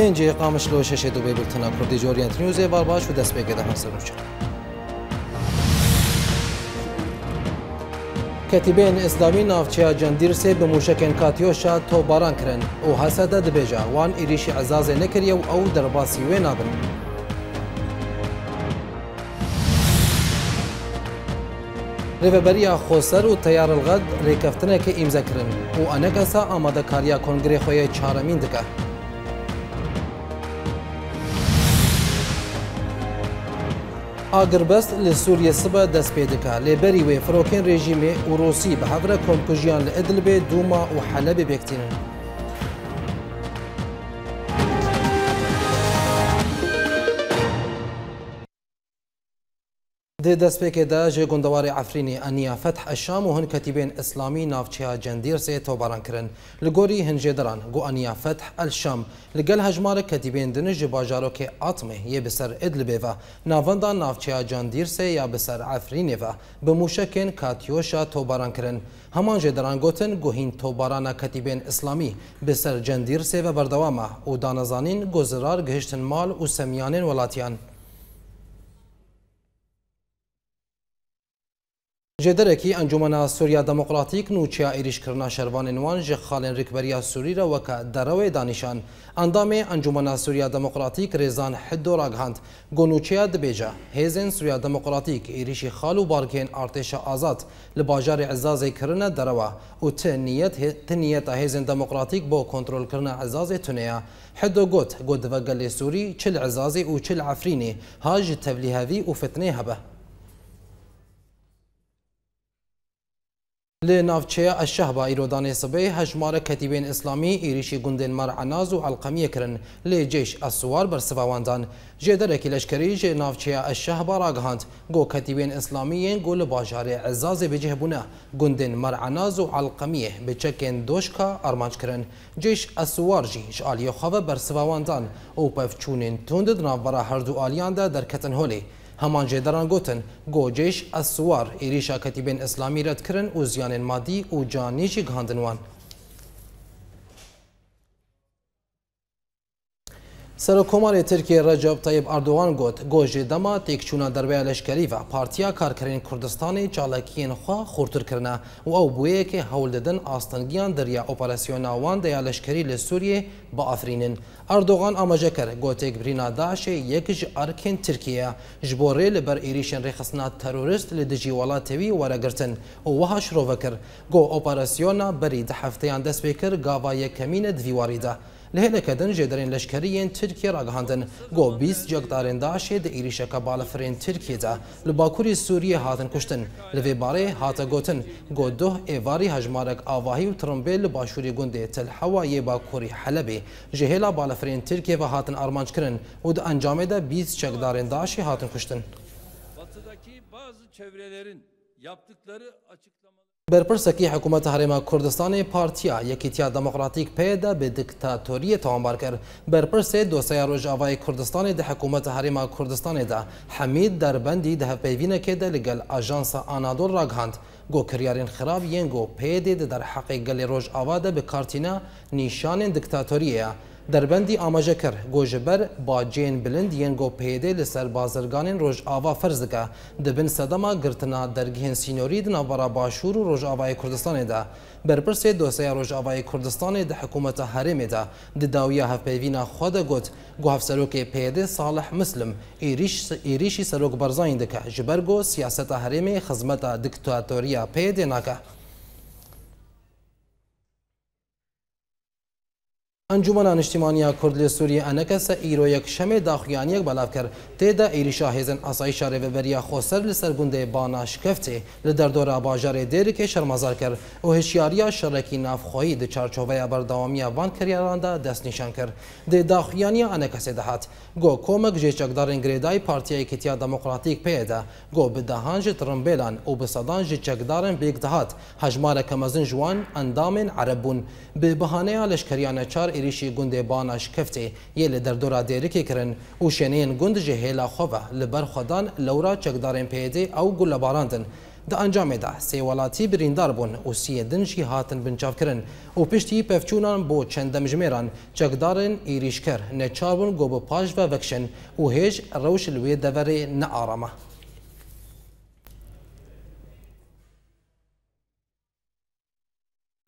Penceyi qamışlı şəşədə Beybiltına جورینت نیوز News ev albaş və dəsbəqədə hazır uçur. کتیبین اسلامی نافچه جندیر سه به موشکن شا تو باران کرن او حسد دبیجا وان ایریش عزاز و او در باسی و نابن ریوبریا خوسر و تیار الغد ریکفتنه که ایمزه کرن او انکسا آماده کاریا کنگری خوی چارمین دکه ئاگربەست لە سووریە سبە دەست پێ دکا لێبەری وێ فرۆکین ڕێژیمێ و ڕۆسی بە هەورە کۆمکوژیان لە ئەدلبێ دووما و حلب بێبێکتینن. د دستپیک ده جه گندوار عفرینی انیا فتح الشام و هن کتیبین اسلامی نافچیا جندیر سه توباران کرن لگوری هنجه دران گو انیا فتح الشام لگل هجمار کتیبین دنج باجارو که آتمه یه بسر ادلبه و ناوندان نافچیا جندیر سه یا بسر عفرینی و بموشکن کاتیوشا توباران کرن همان جه دران گوتن گو هین توباران کتیبین اسلامی بسر جندیر سه و بردوامه و دانزانین گزرار گهشتن مال و سمیانین ولاتیان جدرکی انجمن سوریا دموکراتیک نوچیا ایریش کرنا شروان انوان جه خالن رکبریا سوری را وک دروی دانشان اندام انجمن سوریا دموکراتیک رزان حد و راگهاند گو نوچیا دبیجا هیزن سوریا دموکراتیک ایریش خالو بارگین ارتش آزاد لباجار عزاز کرنا دروا و تنیت تنیت هیزن دموکراتیک با کنترل کرنا عزاز تنیا حد و گوت گود وگل سوری چل عزاز و چل عفرینی هاج تبلیهوی و فتنه هبه لی ناوچه الشهبه ایرودان سبه هجمار کتیبین اسلامی ایریشی گندین مر عناز و علقمی کرن لی جیش السوار بر سفاواندان جدرکی لشکری جی ناوچه الشهبه راگهاند گو کتیبین اسلامی گو لباجار عزاز بجه بونه گندین مر عناز و علقمی بچکین دوشکا ارمانج کرن جیش السوار جی جالی خواب بر سفاواندان او پفچونین توندد ناوبرا هردو آلیان در کتن هولی همان جدران گوتن گوجش از سوار ایریشا کتیبین اسلامی رد کرن و زیان مادی و جانی جی گهاندنوان سرکومان ترکیه رجب طیب اردوان گوت گوجه دما تکچونا دروی لشکری و پارتیا کارکرین کردستان چالاکین خوا خورتر کرنا و او بویه که هول ددن آستنگیان دریا اپراسیون آوان دیا لشکری لسوریه با آفرینن اردوغان آماجه کر گوت اک برینا داشه یکج ارکین ترکیه جبوره لبر ایریشن ریخسنا تروریست لدجی ولاتوی ورگرتن و وحش روکر گو اپراسیون بری ده هفتهان دست بکر گاوا یکمین دویواری ده لهلكدن جدرين لشكريين تركيا راغهاندن گو 20 جگدارن داعشê di irişe balafirên Tirkiyê Türkiye'de, li Bakurê Sûriyê hatin kuştin. Li vê barê hata gotin go duh êvarî hejmarek avahî û tirombê li başûrê gundê Tel Hewayê Bakurê Helebê ji hêla balafirên Tirkiyê ve hatın armanc kirin û di encamê 20 çekdarên Daşê hatın kuştin. Batıdaki bazı çevrelerin yaptıkları açık برپرسکی حکومت حرم کردستان پارتیا یکیتیا دموکراتیک پیدا به دکتاتوری توانبار کرد برپرس دوسیا روژ آوای کردستان ده حکومت حرم کردستان ده حمید در بندی ده پیوینه که ده لگل آژانس آنادول راگهاند گو کریارین خراب ینگو پیده ده در حق گل روژ آوا ده به کارتینا نیشان دکتاتوریه دربندی آماجه کر گوجبر با جین بلند یین گو پیده لسر بازرگانین روژ آوا فرزگه دبن صدما گرتنا درگیهن سینوری دنا برا باشور و روژ آوای کردستان ده برپرس دوسیا روژ آوای کردستان ده حکومت حرم ده د داویا هفپیوینا خود گوت گو هف سروک پیده صالح مسلم ایریش ایریشی سروک برزاین دکه جبرگو سیاست حرم خزمت دکتاتوریا پیده ناکه ئەنجومەە نیشتیمانیا کوردلی سووری ئەنەکەسە ئیرۆ یەکشەمێ داخیان یەک بەلاف کرد تێدا ئێریشا هێزن ئاسایی شارێبەبەریا خۆسەر لە سەرگوندێ باناشکەفتێ لە دەردۆرا باژارێ دێرکێ شەرمەزار کرد و هشیاریا شەڕێکی نافخۆیی دە چارچۆڤەیە بەرداوامیە بانکریاراندا دەستنیشان کرد دێ داخیانیا ئەنەکەسێ دەهات گۆ کۆمەک ژێچەکدارن گرێدای پارتیای کتیا دموکراتیک پێدا گۆ بدەهان ژ ترمبێلان و بسەدان ژ چەکدارن بێک دەهات هەژمارە کەمەزن جوان ئەندامێن عەرەبوون بێ بەهانەیە لەشکریانە چار êrişî gundê banaş keftê yê li derdora dêrikê kirin û şeneyên gund ji hêla xwe ve li ber xwedan lewra çekdarên pêdê ew gullebarandin. Di encamê de sê welatî birîndar bûn û siyê din jî hatin binçavkirin û piştî pevçûnan bo çend demjimêran çekdarên êrîşker neçar bûn got bi paş ve vekşin û hêj rewş li wê deverê nearama.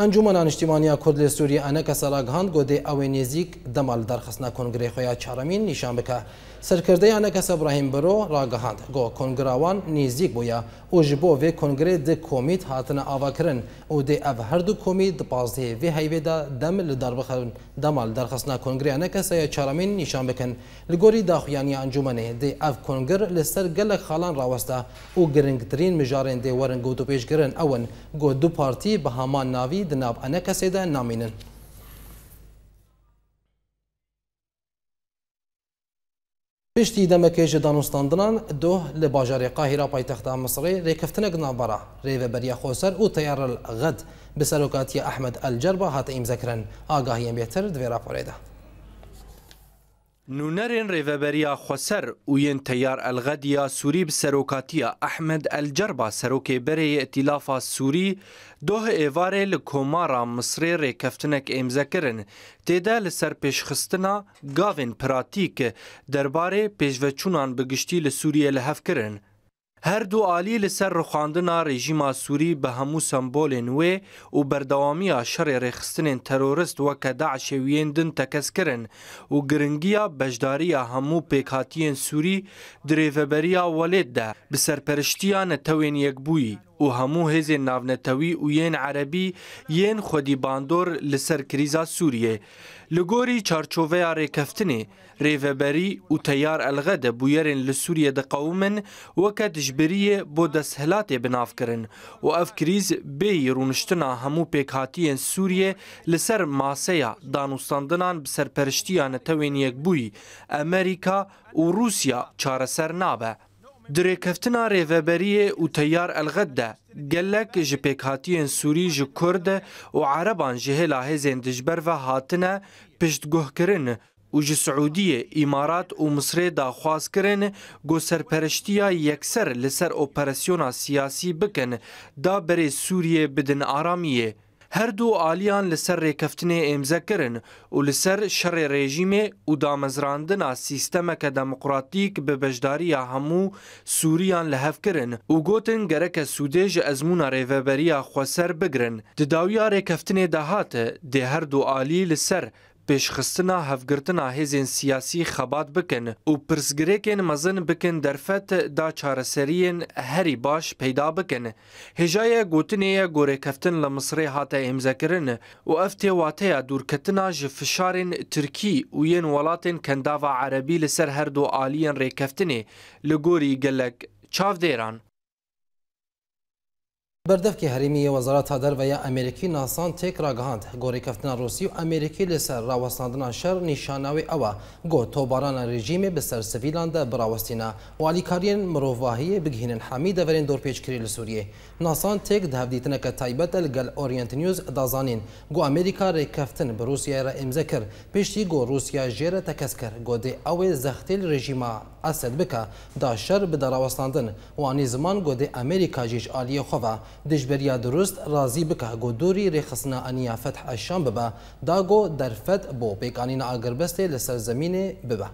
ئەنجومەنان نیشتیمانیا کورد لە سووری ئەنەکە سەراگەهاند گۆدەی ئەوەی نێزیک دەمال دەرخستنا کۆنگری خۆیان چارەمین نیشان بکە سەرکردەیانە کەسە براهیم بەرۆ ڕاگەهاند گۆ کنگراوان نزیک بووە و ji بۆ vê kongrê di komît hatine avakirin û dê ev her du komî di pazê vê heyvê de dem li darbixin dema li derxistina kongreya nekeseye çaramên nîşan bikin li gorî daxuyaniya encûmenê dê ev kongir li ser gelek xalan raweste û girngtirîn mijarên dê werin got û pêşkirin ewin got du partî bi heman navî di nav enekesê de namînin. پشتی دمکه جه دانستاندنان دو لباجار قاهره پایتخت مصری ریکفتنگ نابرا ریوه بریا خوسر او تیار الغد بسروکاتی احمد الجربه هات ایم ذکرن آگاهی بیتر دوی راپوریده نونەرên rêveberiya xweser û yên teyar elxediya Sûî bi serokatiya Ehmed Elcerba serokê berê etîlafa Sûî doh êvarê li komara Misrê rêkeftinek êmzekirin têde li ser pêşxistina gavên piratîk derbarê pêşveçûnan bigiştî li Sûriye li hev kirin. هر دو عالی لسر روخاندنا رژیما سوری به همو سمبولین وی و بردوامی شر رخستن تروریست و که داعش ویندن تکس کرن و گرنگیا بجداری همو پیکاتین سوری دریوبریا ولید ده به سرپرشتیان توین یک بویی و هەموو هێزێ ناونەتەوی و یەن عەربی یەن خودی باندۆر لەسەر کریزا سووریێ. li gorî çarçoveya rêkeftinê rêveberî û teyar elxe de bûyerên li Sûriye diqewmin weke dijbiriyê bo desthilatê binavkirin û ev krîz bêyî rûniştina hemû pêkhatiyên Sûriye li ser maseya danûstandinan bi serperiştiya netewên yekbûyî Emerîka û Rûsya çareser nabe. Dirêkeftina rêveberiyê û teyar elxet de gelek ji pêkhatiyên Sûrî ji Kurd û Ereban ji hêla hêzên dijber ve hatine piştguhkirin û ji Siûdiyê îmarat û Misrê daxwaz kirin got serperiştiya yekser li ser operasyona siyasî bikin da berê Sûriyê bidin aramiyê. هەردوو ئالیان لەسەر ڕێکەفتنێ ئێمزە کرن و لەسەر شەڕێ ڕێژیمێ و دامەزراندنا سیستەمەکە دەموقراتیک بە بەشداریە هەموو سووریان لە هەفکردن و گوتن گەرەکە سوودێژ ئەزمونە ڕێڤەبەریە خۆسەر بگرن دداویا ڕێکەفتنێ داهاتە دێ هەردوو عالی لەسەر pêşxistina hevgirtina hêzên siyasî xebat bikin û pirsgirêkên mezin bikin derfet da çareseriyên herî baş peyda bikin. Hêjaya gotinê ye gorêkeftin li Misrê hate êmzekirin û ev têwateya dûrketina ji fişarên Tirkî û yên welatên kendava erebî li ser her du aliyên rêkeftinê li gorî gelek çavdêran. بردفکی هەرمی وەزارەت هەدەرڤەیە ئەمریکی ناسان تێکراگەهاند گۆڕیکەفتنا رووسی و ئەمریکی لەسەر ڕاوەستاندنا شەر نیشانناوی ئەوە گۆ تۆبارانە ڕژیمی بەسەر سڤیلاندا بڕاوستینە والیکارین مرۆڤاهەیە بگهینن حامی دەڤێن دۆرپێچکری لە سووریێ ناسان تێک داهبدیتنەکە تایبەتە لەگەل ئۆریەنت نیوز دازانین گۆ ئەمریکا ڕێککەفتن بە رووسیارە ئێمزە کرد پێشتی گۆ رووسیا ژێرە تەکەس کرد گۆدێ ئەوێ زەختیل ڕژیما ئەسد بکە دا شەر بدە ڕاوەستاندن وانی زمان گۆدێ ئەمریکا ژیش عالیە خۆڤە دجبریا درست رازی بکه گودوری ریخسنا انیا فتح الشام ببه داگو درفت بو پیکانینا آگربسته لسر زمین ببه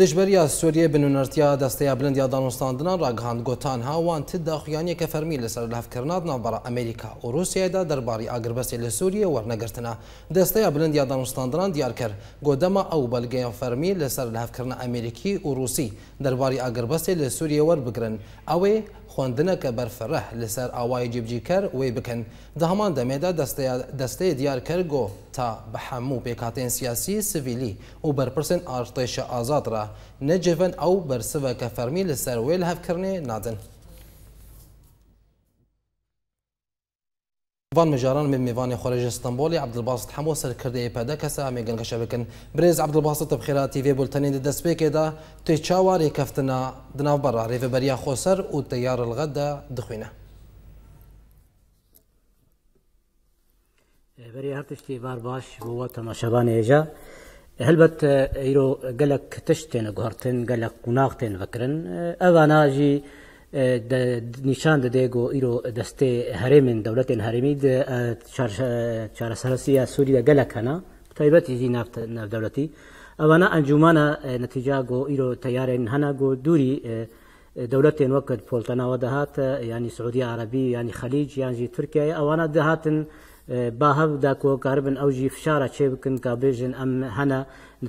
دژبەریا سوریە بنونەرتیا دەستەیە بلندیا دانوستاندنان ڕگەاند گوتان هاوان تدا خویانێکە فەرمی لەسەر لەفکردنات ناوبەرە ئەمریکا و رووسیادا دەرباری ئاگربەسی لە سووریە وەرنەگرتنە دەستەیە بلندیا دانوستاندنان دیار کرد گۆدەما ئەو بەلگەیان فەرمی لەسەر لەفکردن ئەمریکی و رووسی دەرباری ئاگربەسی لە سووریە وەربگرن ئەوێ خوێندنەکە بەرفرەح لەسەر ئاوای جیبجیکەر وێ بکەن دەهمان دەمێدا دەستەیە دیارکەرگۆ تا بە هەموو پێکاتێن سیاسی سڤیلی و بەرپرسن ئاشتێشە ئازادرا نجفن او بەرسەوەکە كفرمي لسر ويل لە هەفکردنێ نادن. وان مجاران من ميفان خارج اسطنبول عبد الباسط حمو سر كردي پدا كسا ميغن كشبكن بريز عبد الباسط بخيرا تي في بولتنين دس بيكي دا تي چاواري كفتنا دناف برا ريف بريا خوسر و تيار الغدا دخوينه بري تشتی بار باش هو تماشبان ايجا هەلبەت ئەیرۆ گەلک تش تێنە گوهرتن گەلک قوناغ تێن بکردن ئەواناژی نیشان دەدێک و ئیرۆ دەستێ هەرێمن دەولەتێن هەرمی چارەسەرسیە سووریدا گەلک هەنا تایبەتیژی نافدەولەتی ئەوانە ئەنجومانە نەتیجا گۆ ئیرۆ تیارێن هەنا گۆ دووری دەولەتێن وەکرد پۆلتەناوە دەهات ینی سعودی عربی ینی خەلیج یانجی تورکای ئەوانە دەهاتن با هەودا کۆکار بن ئەوژی فشارە چێ بکن کا بێژن ئەم هەنا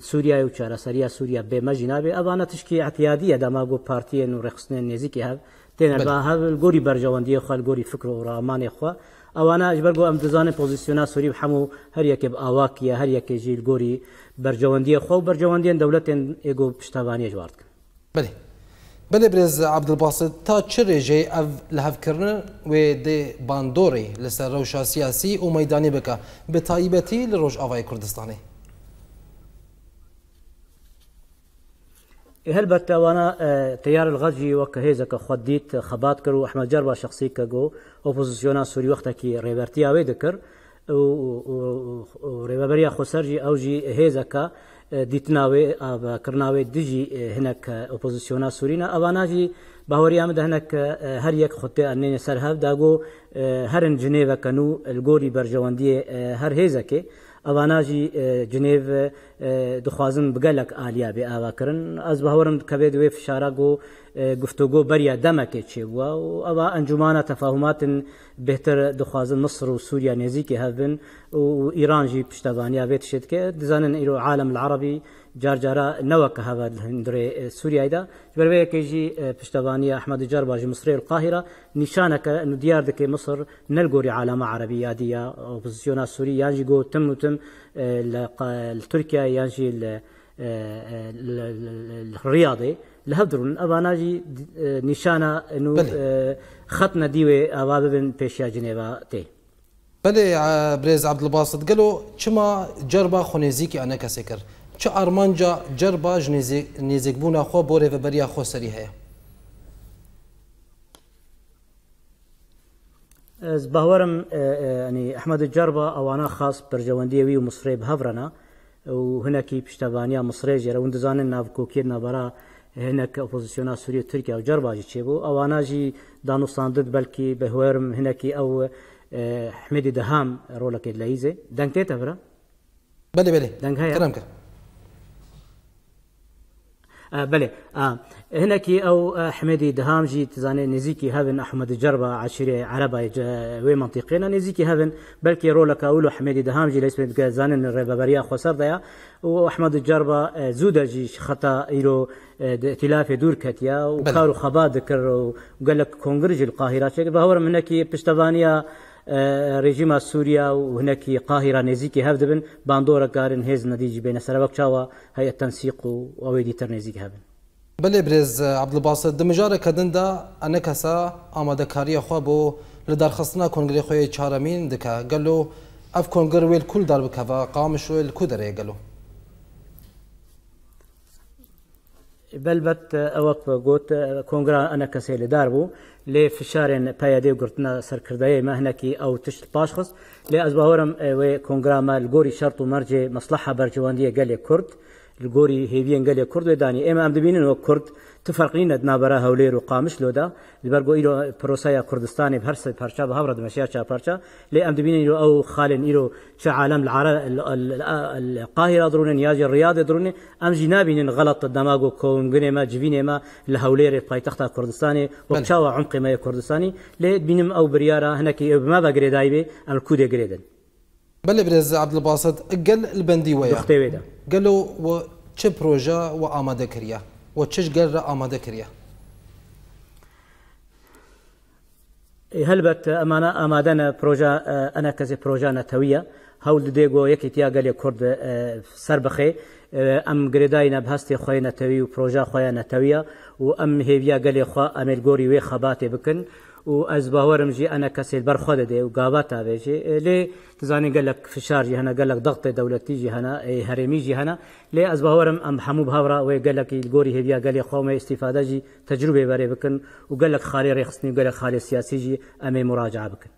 سووریا و چارەسەریە سووریا بێمەژی نابێ ئەوانە تشکی اعتیادیە داما بۆ پارتیەن و ڕخستنێن نێزیکی هەب تێنە با هەل گۆری بەرژەوەندیە خوال گۆری فکر و ڕامانێ خوا ئەوانە ژبەرگۆ ئەم دزانێ پۆزیسیۆنا سووری هەموو هەریەکێ ئاواکیە هەریەکێ ژیل گۆری بەرژەوەندیە خۆ بەرژەوەندیان دەولەتێن ئێگۆ پشتوانیە جواردکن بڵێ بله برز عبدالباسط تا چه رژه او لحفکرن و ده باندوری لسر روشا سیاسی و میدانی بکا به طایبتی لروش آوای کردستانی هلبت وانا تیار الغزی و که هیزه که خود دیت خبات کرو احمد جربا شخصی که گو اپوزیسیونا سوری وقتا که ریبرتی آوی دکر و ریبریا خسرجی او جی هیزه که دیتناوی آب کرناوی دیجی هنک اپوزیسیونا سورینا آوانا جی باوریام ده هنک هر یک خطه آنین سر هف داغو هر جنه و کنو الگوری برجواندی هر هیزه که آوانا جی جنیو دخوازن بگلک آلیا به آوا کرن از باورم کبید وی فشارا گو گفتوگۆ بەریا دەمەکێ چێبووە و ئەوە انجمان تفاهمات بهتر دخوازن مصر و سووریا نێزیکی هەبن و ئیرانژی پشتەبانیا بێت شێت کە دزانن ایرو عالم العربی جار جارا جارجارە نەوەکە هەوە هەندێ اه، سووریایدا جی اه، پشتەبانی احمد جار باج باشژی القاهره نشانه قاهرا نو دیار دەکەی مصر نەلگۆری عالم عربی یادیا یادیە ئۆپزیسیۆنا یان جی گۆ تم تم اه، ل ترکیا یان جی ل الرياضي لهبدرون اواناجي نشانه انه خطنا ديوي اوابن بيشيا جنيفا تي بله بريز عبد الباسط قالوا چما جربا خنيزيكي انا كسكر چه ارمانجا جربا جنيزيك بونا خو بوري وبريا خو سري هي از بهورم يعني احمد الجربا او انا خاص برجونديوي ومصري بهفرنا وهناك بيشتبانيا مصري جرا وندزان نافكوكير نبره هناك سوريا تركيا او جرباجي تشيبو او انا جي دانو دانوستاندد بلكي بهورم هناك او اه، حمید دهام رولك لایزه دانك تيتا برا بلي بله دنگ هایا آه، بله آه، هناك او آه، حميدي دهامجي تزاني نزيكي هذن احمد جربة عشيرة عربة وي انا نزيكي هذن بلكي رولك اولو حميدي دهامجي ليس بنت زانن الربابريا خسر ديا واحمد جربة زودجي خطا الو ائتلاف دور كتيا وكارو خبا ذكر وقال لك كونغرج القاهرة شكل بهور منك بشتفانيا رژیم سوریا و هەنەکی قاهرا بن باندورا دەبن باندۆرەکارن هێز نەدیجی بێنە سەرەوەک چاوە های تەنسیق و ئەوەی دیتر نێزیک هەبن بەێ برێز عبدڵباسە دمەژارەکە دندا ئەنە کەسە ئامادەکاریە خوا بۆ لە دارخستنا کنگری خۆی گلو اف کنگر ویل کل وێل کولدار و قامش ویل کدره گلو بلبت آه، اوق گوت آه، کنگرا انا کسی لدار بو لی فشارن پیاده گرتنا سرکرده ما هنکی او تشت پاشخص لی از باورم و کنگرا ما الگوری شرط و مرجع مصلحه برجواندی گلی کرد لگۆری هێویە گەلێ کورد دانی ئێمە ئەم دەبینەوە کورد تفرقین نابرا هەولێر و قامش لۆدا لەبەر بۆ ئیرۆ پرۆسایە کوردستانی هەر سەد پارچا بە هەڕە دمەشیا چاپارچە لێ ئەم دەبینین ئیرۆ ئەو خالێن ئیرۆ چ عالم القاهرة درونن یاجی ڕیادە درونێ ئەم جی نابینن غەڵەت دەماگ و کۆمگرێمە جوینێمە لە هەولێرێ پایتەختا کوردستانی و چاوە عمقیمەیە کوردستانی لێ بینم ئەو بریارە هەنەکی ئێمە بەگرێدای بێ ئەم کودێ بل برز عبد الباسط قال البندي ويا قالوا ويدا قال له و چه پروژه و آماده کریا و چش قرر آماده کریا هەلبەت ئەمانە ئامادەە پرۆژە ئەنە کەسی پرۆژانە تەویە هەول دێگۆ یەکی تیا گەلێ کورد اه، سەر بخێ ئەم اه، گرێداینە بەهستی خۆی نەتەوی و پرۆژە خۆیان نەتەویە و ئەم هێویا گەلێ خوا ئەمێلگۆری وێ خەباتێ بکەن و ez bawerim jî eneka sêlberxwe dide û gaveta vê jê lê tizanî gelek fişar jî hene gelek dextê dewletî jî hene herêmî jî hene lê ez bawerim em hemû bihevra wê gelekî gorî hêviya gelê xewmê îstîfade jî tecrûbê werê bikin û gelek xalê rêxistnî gelek xalê siyasî jî em ê muracaa bikin.